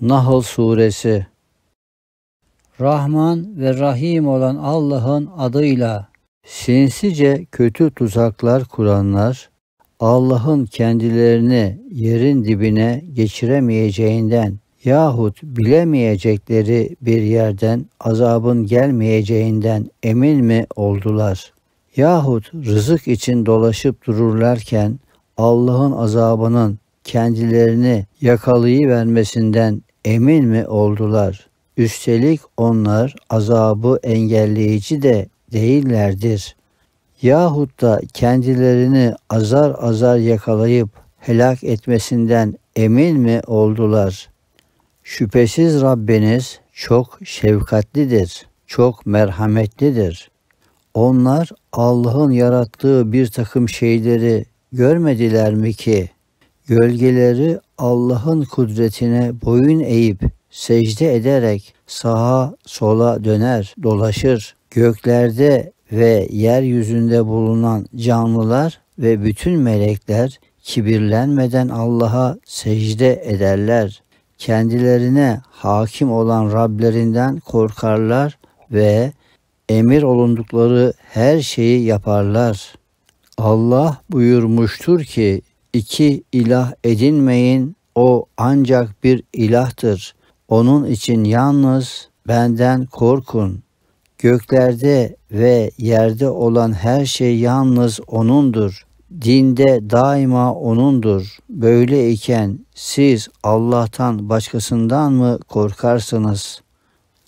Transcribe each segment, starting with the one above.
Nahl Suresi Rahman ve Rahim olan Allah'ın adıyla sinsice kötü tuzaklar kuranlar Allah'ın kendilerini yerin dibine geçiremeyeceğinden yahut bilemeyecekleri bir yerden azabın gelmeyeceğinden emin mi oldular? Yahut rızık için dolaşıp dururlarken Allah'ın azabının kendilerini yakalayıvermesinden emin mi oldular? Üstelik onlar azabı engelleyici de değillerdir. Yahut da kendilerini azar azar yakalayıp helak etmesinden emin mi oldular? Şüphesiz Rabbiniz çok şefkatlidir, çok merhametlidir. Onlar Allah'ın yarattığı bir takım şeyleri görmediler mi ki gölgeleri Allah'ın kudretine boyun eğip secde ederek sağa sola döner, dolaşır. Göklerde ve yeryüzünde bulunan canlılar ve bütün melekler kibirlenmeden Allah'a secde ederler. Kendilerine hakim olan Rablerinden korkarlar ve emir olundukları her şeyi yaparlar. Allah buyurmuştur ki iki ilah edinmeyin o ancak bir ilahtır. Onun için yalnız benden korkun. Göklerde ve yerde olan her şey yalnız O'nundur. Dinde daima O'nundur. Böyle iken siz Allah'tan başkasından mı korkarsınız?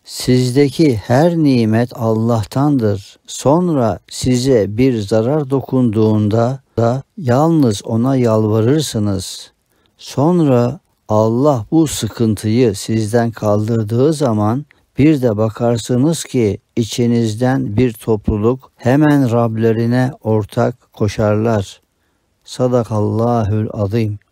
Sizdeki her nimet Allah'tandır. Sonra size bir zarar dokunduğunda da yalnız ona yalvarırsınız. Sonra Allah bu sıkıntıyı sizden kaldırdığı zaman bir de bakarsınız ki içinizden bir topluluk hemen Rablerine ortak koşarlar. Sadakallahül azim.